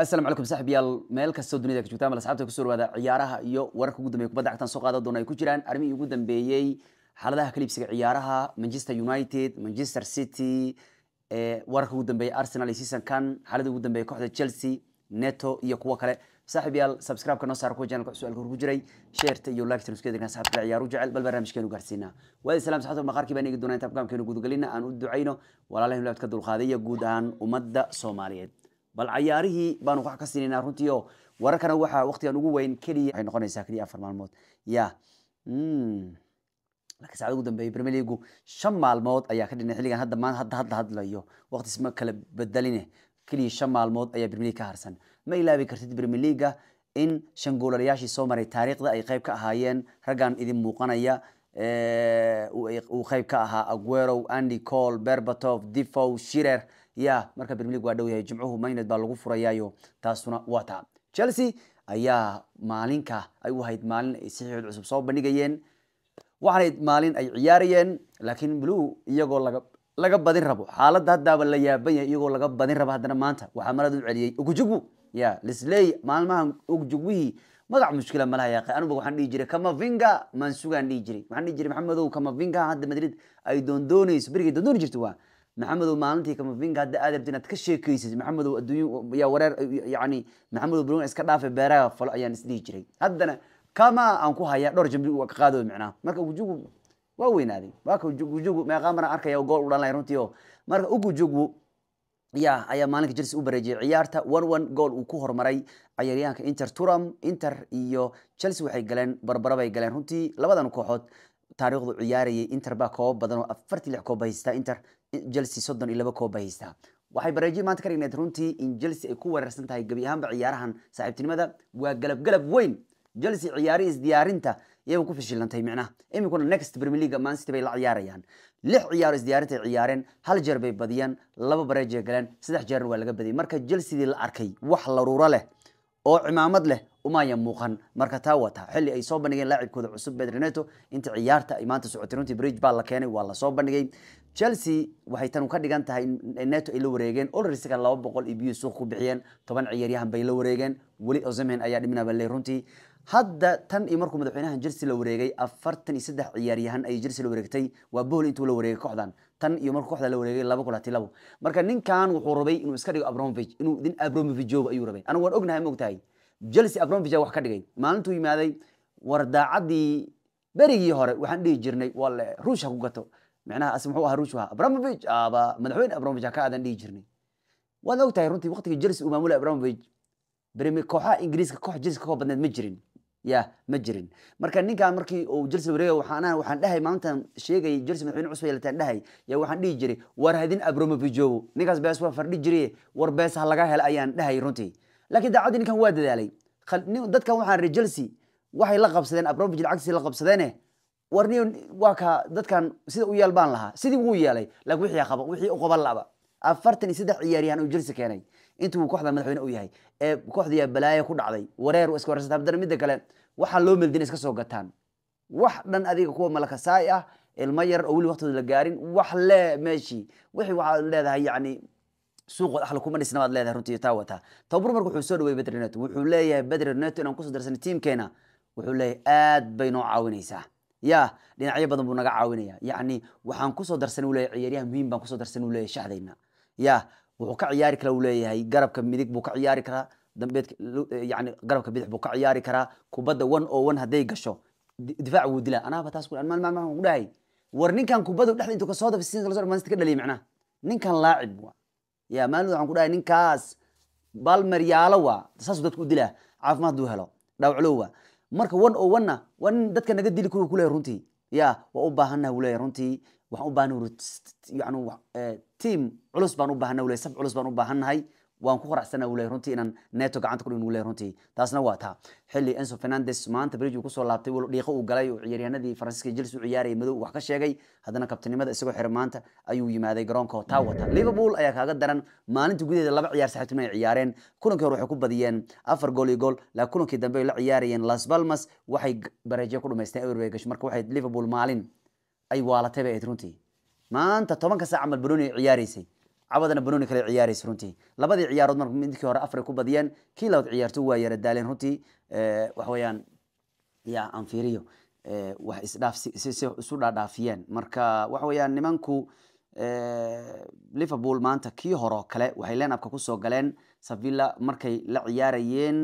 asalaamu calaykum saaxiibyaal meel kastoo dunida ka joogtaan bal asxaabta kusoo dhawaada ciyaaraha iyo wararka ugu dambeeya kubadda cagtan soo qaada doona ay ku jiraan arrimihii ugu dambeeyey xaaladaha kaliibsiga ciyaaraha manchester united manchester city wararka ugu dambeeya arsenal iyo seasonkan xaalada ugu dambeeya kooxda chelsea neto iyo kuwo kale saaxiibyaal subscribe-ka noo saar kuwa channelka su'aalka hor ku jiray sheerta iyo like tanusku edirna saxaabka ciyaar u jecel bal barnaamijkeenu gaarsiinaa waadi salaam saxaabta maqaarkii baan eegi doonaa intaan programkeenu guudagalinna aan u ducayno walaalahaynu laabad ka dulqaadaya guud ahaan ummadda soomaaliyeed bal cayaarihii baanu wax ka runtii runtiio wararkana waxaa waktigan ugu weyn keliya waxay noqonaysaa keliya afar maalmood ya marka hmm. saacada ugu dambeeyay premier leagu shan maalmood ayaa ka dhinay xilligan hadda maanta hadda hadda hadlayo waqtis ma kala bedeline keliya shan maalmood ayaa premier league ka harsan ma ilaabi kartid premier leaguea in shan goolalayaashii soo maray taariikhda ay qayb ka ahaayeen raggan idin muuqanaya uu qayb ka ahaa aguerow andy cole berbatov defow shirer ya marka brmlig waa dhow yahay jimcuhu mayned baa lagu furayaayo taasuna waa taa chelsea ayaa maalinka ay u ahayd maalin ay saxiixood cusub soo bandhigayeen waxaanayd maalin ay ciyaarayeen laakiin blue iyagoo laga laga badin rabo xaaladda haddaaba la yaaban yahay iyagoo laga badin rabo haddana maanta waxaa maradu celiyey ugujugwu ya lisley maalmahan ugjugwihii magac mushkila malaha anuba waxaan dhihi jiray kamavinga mansugaan dhihi jiray waxaan dhihi jiray maxamedow kamavinga hadda madrid ay doondooneyso berigay doondooni jirta waa maxamedow maalintii kamavinga hadda aad rabti inaad ka sheekaysid maxamedow adduunya wareer yani maxamedow baruun iska dhaafe beeraha falo ayaan isdhihi jiray haddana kama aan ku hayaa dhowr jambi waa ka qaado micnaha marka ujugu waa weynaaday waa ka meeqaa maraan arkaya gool u dhalanay runtii oo marka ugujugu ya ayaa maalinka chelsea u bareejiyay ciyaarta one one goal uu ku horumaray ciyaaryahanka inter turam inter iyo chelsea waxay galeen barbarabay galeen runtii labadan kooxood taariikhdu ciyaarayay inter baa kooba badan oo afartii lix kooba haystaa inter chelsea soddon iyo laba kooba haystaa waxay baraajihi maanta ka runtii in chelsea ay ku weerarsan tahay gebi ahaanba ciyaarahan saaxiibtinimada waa galab weyn chelsea ciyaarihiis diyaarinta iyagu ku fashilantay micnaha iminkuna next premier league man bay la ciyaarayaan lix ciyaaro isdiyaarintay ciyaareen hal jeer bay badiyeen laba bareejay galeen saddex jeerna waa laga badiyay marka chelseadii la arkay wax laruuro leh oo cimaamad leh umaayan muuqan marka taa wataa xilli ay soo bandhigeen laacibkooda cusub bedrineto inta ciyaarta ay maanta socotay runtii bridge baa la keenay waa lasoo bandhigay chelsea waxay tan ka dhigan tahay neto ay la wareegeen olrisiga laba boqol iyo biyu suuq ku bixiyeen toban ciyaaryahan bay la wareegeen weli ozemen ayaa dhiminaba le runtii hadda tan iyo markuu madaxweynahan jersey la wareegay afartan iyo saddex ciyaaryahan ay jersey la wareegtay waa bohol intuu la wareegay kooxdan tan iyo markuu kooxda la wareegay laba kulati labo marka ninkan wuxuu rabay inuu iska dhigo abramovich inuu idin abramovich ayuu rabay anigu waan ognahay ma ogtahay jelse acronovia wax ka dhigay maalintuu yimaaday war daacadii berigii hore waxaan dhihi jirnay wale ruush ha ku gato micnaha as muxuu ahaa ruush ahaa abramovich aba madaxweyne abramovich ha ka aadan dhihi jirnay waad og runtii waqtigii jelse uu maamulay abramovich beremi kooxaha ingiriiska koox jelse ka koo badneed ma jirin ya ma jirin marka ninkan markii uu jelse wareega waxaana waxaan dhahay maalintan sheegayay jelse madaxweyne cusub yeelataan dhahay yaa waxaan dhihi jiray war hadin abramovichowo ninkaas bees waa fardhi jiriye war bees ha laga hela ayaan dhahay runtii lakiin dacwaddii ninkan waa dadaalay dadkan waxaan rejelsi waxay la qabsadeen abromvigil cagsi la qabsadeene warniyo waa kaa dadkan sida u yeel baan lahaa sidii wuu yeelay laakin wixii qaba wixii u qaban laba afartan iyo saddex ciyaaryahan uu jelsi keenay intuu kooxda madaxweyne u yahay ee kooxdiyaa balaayo ku dhacday wareer iska wareersataa haddana midda kale waxaa loo meldina iska soo gataan wax dhan adiga kuwa malakasaai ah ilmo yar oo weli waktooda la gaarin wax lee meeshii wixii waxaad leedahay yacni suuq wadaxla kuma dhisna baad leedahay runtii taa wataa tababar marka wuxuu soo dhaweeyey bedri neto wuxuu leeyahay bedri neto inaan kusoo darsanay tiimkeena wuxuu leeyahay aad bay noo caawinaysaa ya dhinacyo badan buu naga caawinaya yacni waxaan kusoo darsanay uleeyahay ciyaaryaha muhiim baan kusoo darsanay uleeyahay shahdayna ya wuxuu ka ciyaari karaa uleeyahay garabka midig buu ka ciyaari karaa dambeed garabka bidix buu ka ciyaari karaa kubadda one oo one hadday gasho difaac wuu dilaa anaaba taas maalin ku dhahay war ninkan kubadda dhexda intuu kasoo dafsiin ka dhaliya macnaha ninkan laacib waa ya maalmid waxaan kudhahay ninkaas balmaryaalo wa saasuu dadka u dilaa caafimaad haduu helo dhaawclowa marka one o oh one na waa nin dadka naga dili kul kuleeyahy runtii ya waa u baahannaha wuleeyahy runtii waxaan u baahana yani eh, team culus baan u bahanna wuley saf culus baan u baahannahay waan ku qaracsana wuu leey runtii inaan neto gacanta ku dhign wuu leey runtii taasna waa taa xilli enzo fernandes maanta bridge uu kusoo laabtay dhiiqo uu galay oo ciyaaryahanadii faransiiska jels u ciyaarayay madow wax ka sheegay haddana kabtinimada isagoo xiran maanta ayuu yimaaday garoonka taa wata mm. liverpool ayaa kaaga daran maalinta gudaheeda laba ciyaar saaxiibtimo ay ciyaareen kulankii hore waxay ku badiyeen afar gool iyo gool laakiin kulankii dambe ay la ciyaarayeen las balmas waxay bareejo ku dhamaysteen eurbegash marka waxay liverpool maalin ay waalatayba ayd runtii maanta tobanka saac camal baroni ay ciyaaraysay cawadana banooni kale ciyaaraysa runtii labadii ciyaarood mar midkii hore afar ku badiyeen kii labaad ciyaarto waa yara daaleen runtii eh, waxa weeyaan ya aan fiiriyo eh, wax isdhaafsi isu dhaadhaafiyeen marka waxa weeyaan nimanku eh, liverpool maanta kii horeo kale waxay leenabka kusoo galeen savilla markay la ciyaarayeen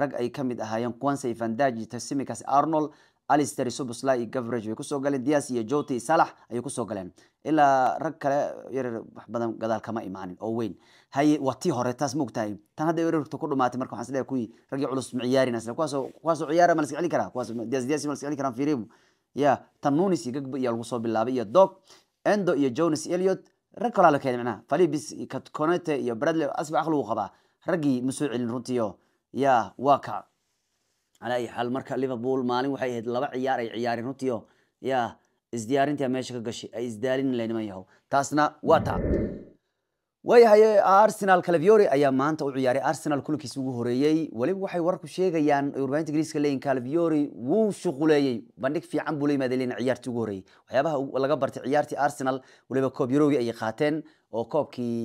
rag ay ka mid ahaayeen quansey vandagi tasimikaas arnold alister subusla iyo gavrage way kusoo galeen dias iyo jota salax ayay kusoo galeen ilaa rag kale yaryar wax badan gadaal kama imaanin oo weyn haye waa hore taas moogtahay tan hadda weerarta ku dhumaatay marka waxaan isleeyahay kuwii raggii culus ma kuwaasoo kuwaasoo ciyaara ma la iska celin karaa kuwaas dias dias ma la iska celin karaan firebu ya tan nunis iyo gagbo iyo lagu soo bilaabay iyo dog endo iyo jonas eliot rag kalaa la keenay macnaha falibis katconete iyo bradley asbax aqligu qabaa raggii ma soo celin runtiyo ya waa kac ala ay xaal marka liverpool maalin waxay ahayd laba ciyaar ay ciyaareen runtiio ya isdiyaarintia meesha ka gashay ay isdaalin laniman yahow taasna waa taa waayahaye arsenal calaviori ayaa maanta u ciyaaray arsenal kulankiisi ugu horeeyey weliba waxay wararku sheegayaan warbaahinta ingiriiska leeyihin calaviori wuu shuquleeyey bandhig fiican buu la yimaaday leeyihin ciyaartii ugu horeeyey waxyaabaha laga bartay ciyaartii arsenal weliba koob yarowgii ayay qaateen oo koobkii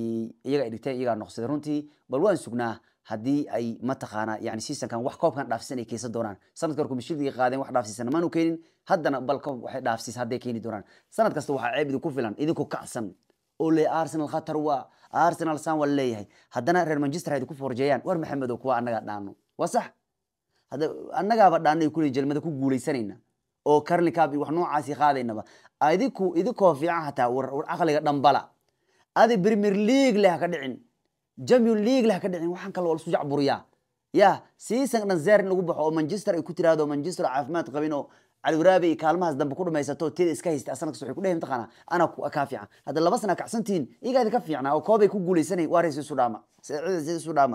iyaga ay dhigteen iyagaa noqsaday runtii bal waan sugnaa haddii ay mataqaanaa yani seasonkan wax koobkan dhaafsiisan ay keensan doonaan sanadka horku mishidii qaadeen wax dhaafsiisan maanu keenin haddana bal koob waxay dhaafsiis hadday keeni doonaan sanad kasta waxaa ceeb idinku filan idinku kacsan oo le arsenal khatar waa arsenal san waa leeyahay haddana reer manchester ay ku forjeeyaan war maxamedow kuwa annagaa dhaano waa sax annagaaba dhaanay kule jelmada ku guuleysanayna oo karlikaab wax noocaasi qaadaynaba idinku idinkoo fiican hataa war war caqliga dhambala adi premier league leh ka dhicin champion league lah ka dhicin waxaan kale waa lasu ya season dhan zerin lagu baxo oo manchester ay ku tiraahdo manchester caafimaad qabin oo caliwaraabi iyo kaalmahaas dambe ku dhamaysato tida iska haystay asanaka waxay ku dheheen taqaana ana kaa fiican hadda laba kacsantihiin iyagaa idinka fiicnaa oo koobay ku guuleysanay waa rees isu dhaama cida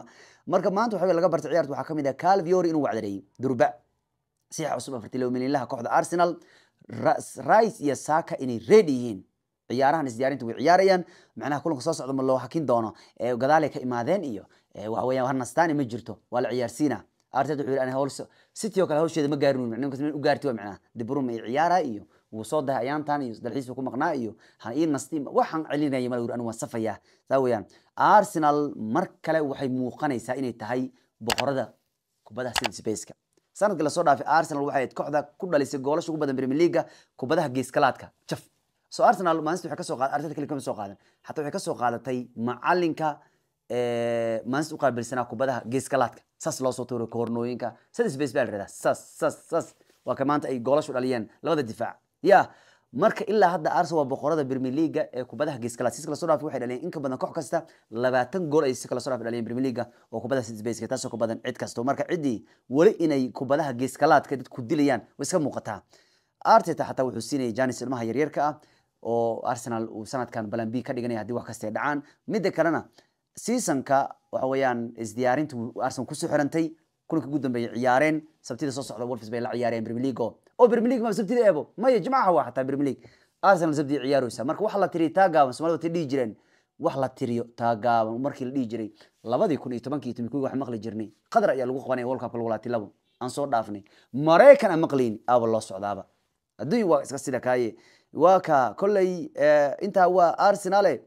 marka maanta waxaa laga bartay ciyaarta waxaa ka mid ah calviori inuu wacdareeyey durba siixa cusub afartii laba kooxda arsenal rice iyo saka inay ready yihiin ciyaarahan isdiyaarinta way ciyaarayaan macnaha kulanka soo socda ma loo hakin doono gadaalay ka imaadeen iyo waxaweyaan harnastaani ma jirto waa la ciyaarsiina arted wuxuu yidhi ani howl city oo kale hawsheeda ma gaarin nimankas meel u gaarti waa macnaha dibrum ay ciyaara iyo wuu soo dahay ayaantan iyo dalxiis ku maqnaa iyo han ii nastii waxaan celinaya malagur anu waan safayaa saa weeyaan arsenal mar kale waxay muuqanaysaa inay tahay boqorada kubadaha sida spaceka sanadkii lasoo dhaafay arsenal waxay kooxda ku dhalisay goolasha ugu badan premier leaga kubadaha geeskalaadka jaf so arsenal maansit way kasoo qaadan arteta keli kama soo qaadan xataa waxay ka qaadatay macalinka maansita u qaabilsanaa kubadaha geeskalaadka saas loo soo tuuray koornooyinka sadis base baa la rahdaa saas saas waa ka maanta ay goolashu dhaliyeen labada difaac ya marka ilaa hadda arsenal waa boqorada premier leaga ee kubadaha geeskalaad si kala soo waxay dhaliyeen in ka badan koox kasta labaatan gool ay si kala soo dhaliyeen premier leaga oo kubadaha sadis taasoo ka badan cid kasta marka ciddii weli inay kubadaha geeskalaadka dadku dilayaan way iska muuqataa arteta xataa wuxuu siinayay janis ilmaha yaryarka ah oo arsenal uu sanadkan balan b ka dhiganaya hadii wax kastay dhacaan midda kalena seasonka waxa weeyaan isdiyaarinta arsenal kusoo xirantay kulanka ugu dambeeyay ciyaareen sabtida soo socda wolves bay la ciyaareen premier oo premier ma sabtida eebo maya jimcaha waa xataa premier arsenal sabtida ciyaaraysa marka waxa la tiriyo taa gaaban soomaalida way dhihi jireen wax la tiriyo taa gaaban markii la dhihi jiray labadii kun iyo tobankii tomi kowgii waxaan maqli jirnay qatar ayaa lagu qabanaya world cup lagulaati labo aan soo dhaafnay maraykan aan maqlayni aaba loo socdaaba haddii waa iska sida kaaye waa ka kolley eh, intaa waa arsenale eh.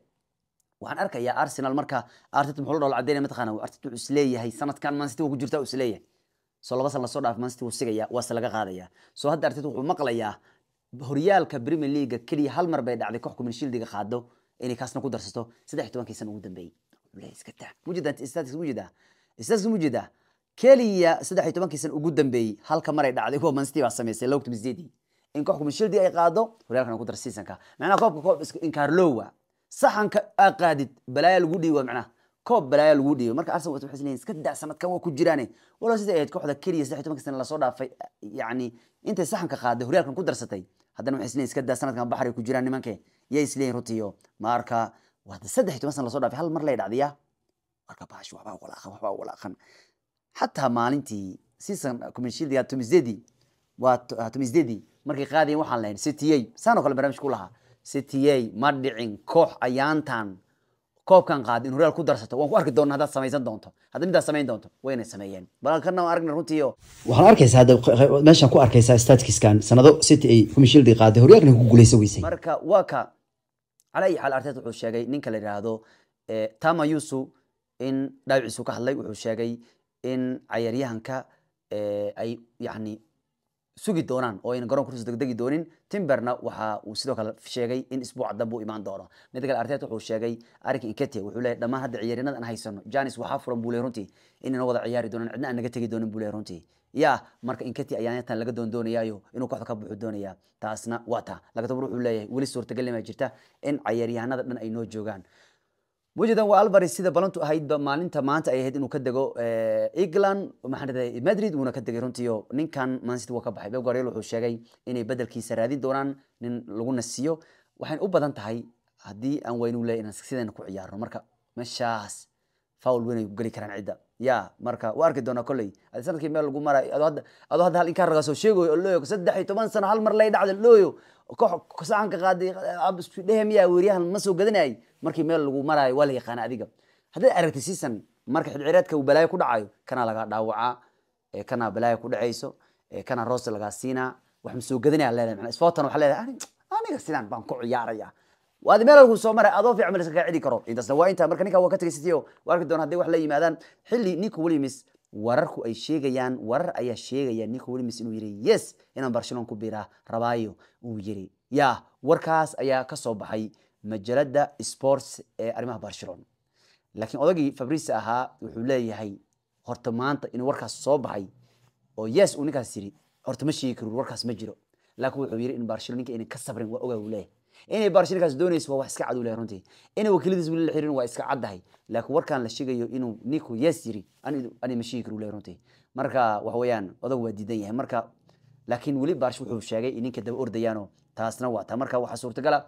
waxaan arkayaa arsenal marka arteta muxuu la dhol cadeynaya mataqaana arteta wuxuu isleeyahay sanadkan mancity waa ku jirtaa uu isleeyahay soo laba sana lasoo dhaaf mancity wuu sigaya waase laga qaadaya soo hadda arteta wuxuu maqlayaa horyaalka premier leaga keliya hal mar bay dhacday koox kuminshieldiga qaado inay kaasna ku darsato saddex tobankii sana ugu dambeeyey mujeeda mujeeda keliya saddex tobankii sana ugu dambeeyey halka maray dhacday waa mancity baa samaysay lowgtmizedi in koox kumashildi ay qaado horyaalkana ku dar seasonka macnaha koobka koob inkaarlowa saxanka aa qaadid balaaya lagu dhiibo macnaha koob balaaya lagu dhiibo marka arsenal waxay leeyihin iska daa waa ku jiraane walow sidii ahayd kooxda keliya saddex tobanka sana lasoo dhaafay yacni intay saxanka qaaday horyaalkan ku darsatay haddana waxay isleeyihin iska daa sanadkan ku jiraan nimanke yay isleeyihin runtiyo marka waa saddex toban sana lasoo dhaafay hal mar lay dhacdiya marka baash waxbaa walaaqan waxbaa walaaqan xataa maalintii season communshildiga tumisdedi waa tumisdedi markay qaadayen waxaan lahayn cta saan oo kale barnamij ku cta ma dhicin koox ayaantan koobkan qaadin horaal ku darsato waan ku arki doona haddaad samaysan doonto haddaad midaad samayn doonto wayna sameeyeen balkana aragna runtiiyo waxaan arkaysaa hadda meeshaan ku arkaysaa statiskiskan sanado city ay qaaday horyaagna ku guulaysan weysay marka waa ka cala xaal artet wuxuu sheegay ninka la yidhaahdo eh, tama yusu in dhaawiciisu ka hadlay wuxuu sheegay in cayaaryahanka eh, ay yacni sugi doonaan oo ayna garoon kursi degdegi doonin timberna waxa uu sidoo kale sheegay in isbuuca dambe uu imaan doono mid kale arteta wuxuu sheegay arinka inkete wuxuu leeyahy dhammaan hadda ciyaaryanada aan haysano janis waxaa furan buu runtii inayna wada ciyaari doonaan cidna aan naga tegi doonin buu runtii ya marka inketi ayaana laga doon doonayaayo inuu kooxda ka buuxu doonaya taasna waa ta laga wuxuu leeyahay weli suurtagelnima jirta in ciyaaryahanada dhan ay noo joogaan wejidan waa alvares sida balantu ahaydba maalinta maanta ay ahayd inuu ka dego eh, england maxaan madrid wuuna ka degay runtiio ninkan mansit waa ka baxay beb guardiola wuxuu sheegay inay bedelkiisa raadin doonaan nin laguna siiyo waxayna u badan tahay haddii aan waynu leeyahay inaan sidayna ku ciyaarno marka meeshaas fowl weyn ay geli karaan cidda ya marka wa arki doonaa koley adi sanadkii meel lagu mara adoo hadda hal inkaa ragaasoo sheegoyo oo looyo saddex iyo toban sano hal mar lay dhacda looyo sacanka qaaday ah, abisdhehe miyaa ma soo gadanayay markii meel lagu maraayo waa la yaqaana adiga haddaad aragtay sisan marka xidcireedka uu balaayo ku dhacayo kanaa lagaa dhaawacaa kanaa balaayo ku dhacayso kanaa roos lagaa siinaa wax ma soo gadanaya leedahay mana isfootan waxaa leedahay aniga sidaan baan ku ciyaaraya waad meel alku soo maray adoo fiican malska kaa celi karo intaasna waa intaa marka ninkan waa ka tegaysatay waa arki doona hadday wax la yimaadaan xilli ninka wilimis wararku ay sheegayaan warar ayaa sheegaya ninka wilimis inuu yidhi yes inaan barcelona ku biiraa rabaayo uu yidhi ya warkaas ayaa ka soo baxay majalada sports ee arrimaha barcelona laakiin odagii fabrice ahaa wuxuu leeyahay horta maanta inuu warkaas soo baxay oo yes uu ninkaas yidhi horta ma sheegi karuur warkaas ma jiro laakiin wuxuu yidhi in barcelona ninka inay ka sabrin waa ogaa uu leeyahay inay baarshirkaas doonayso waa wax iska cadow leh runtii inay wakiiladiis weli la xirin waa iska caddahay laakiin warkaan la sheegayo inuu ninku yes yiri ani ma sheegi karu leh runtii marka wax weeyaan odog waa diidan yahay marka laakiin weli baarsh wuxuu sheegay ninka daba ordayaanoo taasna waa ta marka waxaa suurtagala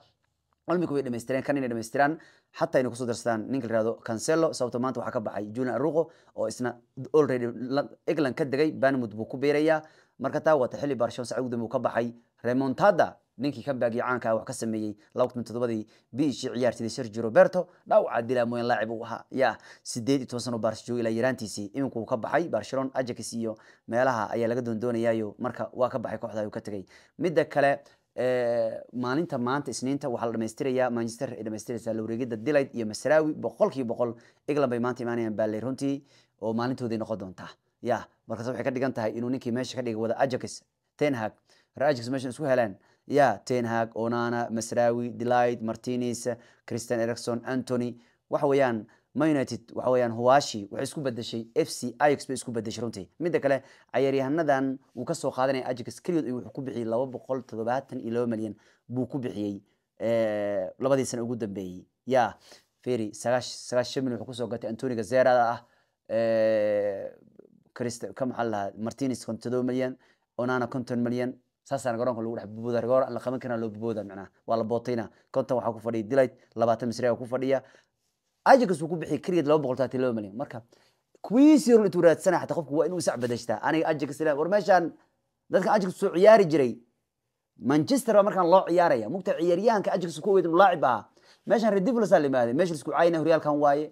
olmika way dhamaystireen kan inay dhamaystiraan xataa inay kusoo darsadaan ninka la cancelo sababta maanta waxaa ka baxay julian aruqo oo isna already england ka degay banmud buu ku biirayaa marka taa waata xilli baarshon sacii ugu ka baxay remontada ninkii ka baagii caankaa ah, wax ka sameeyey laba ciyaartida sergio roberto dhawca dilaamoyan laacib uu ahaa ya sideed iyo toban sano baars joogay ilaa yaraantiisii iminku ka baxay barcelona ajax iyo meelaha ayaa laga doondoonayayo marka waa ka baxay kooxda uu ka tegay midda kale maalinta maanta isniinta waxaa la dhamaystirayaa manchester ay dhamaystiraysaa lawreegyada dilayd iyo masraawi boqolkiiba boqol england bay maanta imaanayaan baale runtii oo maalintooday noqon doontaa ya markaas waxay ka dhigan tahay inuu ninkii meesha ka dhigay wada ajax tenhag reer ajax meeshan isku heleen ya tenhag onana masrawi delight martinis christian ericson antony waxa weeyaan ma united waxa weyaan huwashi waxay isku bedeshay f c ix bay isku bedeshay runtii midda kale cayaaryahanadan uu kasoo qaadanaya ajax keligood ayuu wuxuu ku bixiyey laba boqol toddobaatan iyo laba milyan buu ku bixiyey labadii sana ugu dambeeyey ya ferry sagaash milyan wuxuu kusoo gatay antoni gazerada ah ka maxaa lahaa martinez kontodoba milyan onana konton milyan saasaan garoonka lagu dhex buboodaa garoon la qaban karin loo buboodaa macnaha waa la bootayna konton waxaa ku fadhiya delight labaatan misriyaa ku fadhiya ajakas uu ku bixiya keligeed laba boqol taati laba milyan marka kuwiis yarun intuu raadsana xataa qofku waa inuu isac badashtaa aniga ajakas ilaa war meeshaan dadkan ajakas soo ciyaari jiray manchester baa markaan loo ciyaaraya mugta ciyaaryahanka ajakas ku ogeyd mulaacib ahaa meeshaan redivlas la imaaday meesha isku caayna horyaalkan waaye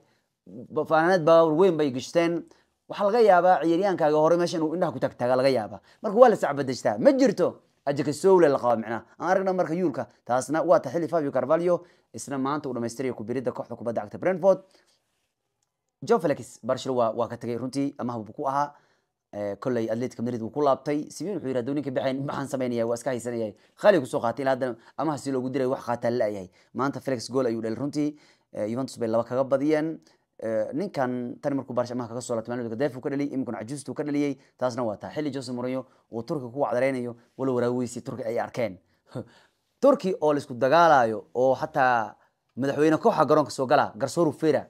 faanaanad baawar weyn bay gishteen waxaa laga yaabaa ciyaryaankaaga hore meesha inuu indhaha ku tagtaaga laga yaabaa marka waa la sacbadajtaa ma jirto ajaka sowle la qaba micnaha aan aragna marka yuulka taasna waa ta fabio carvalho isna maanta uu dhamaystiraya kubiridda kooxda kubadda cagta brentford joe felix barshil waa ka tagay runtii amaha ku ahaa eh, kolley atletica madrid wuu ku laabtay simin wuxuu yidhi adooninka baxayn maxaan samaynaya waa iska haysanayay khali kusoo qaatay ilaa haddana amaha si loogu diray wax qaataa la maanta felix gool ayuu dhalay runtii eh, juventus bay laba kaga badiyeen Eh, ninkan tani markuu barshamaha kaga soo laabtay maalidu gadaafi ka dhaliyay iminkuna cajuustu ka dhaliyay taasna waa taa xilli jose mourinho uu turki ku wacdareynayo wala waraaweysi turki ay arkeen turki oo laisku dagaalayo oo xataa madaxweyne kooxa garoonka soo gala garsooru fera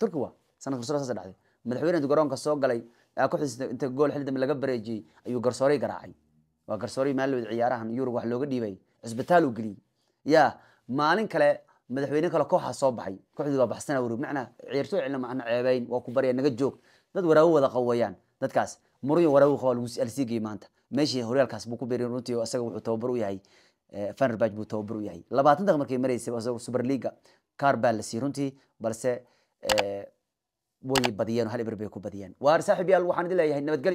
turki waa sanad garsoor saas dhacday madaxweyne garoonka soo galay ah, kooxdiisa inta gool xilli dambe laga bareejiyey ayuu garsooray garaacay waa garsooray maalidu ciyaarahan yurub wax looga dhiibay cisbitaal uu geliyey yaa maalin kale madaxweyne kale kooxaa soo baxay kooxdii baa baxsana wr manaa ciyaartoo celina maana ceebayn waa ku barya naga joog dad waraawo wada qawayaan dadkaas muriyo waraawo qaba alsiigay maanta meeshii horyaalkaas buu ku beeriyeen runtii oo asaga wuxuu tababar u yahay Fenerbahce eh, buu tababar u yahay labaatan daqiiq markay mareysay asagoo kaar baa la sii runtii balse eh, way badiyeen hal ibir bay ku badiyeen waar saaxiib yaal waxaan idin leeyahay nabadgelyo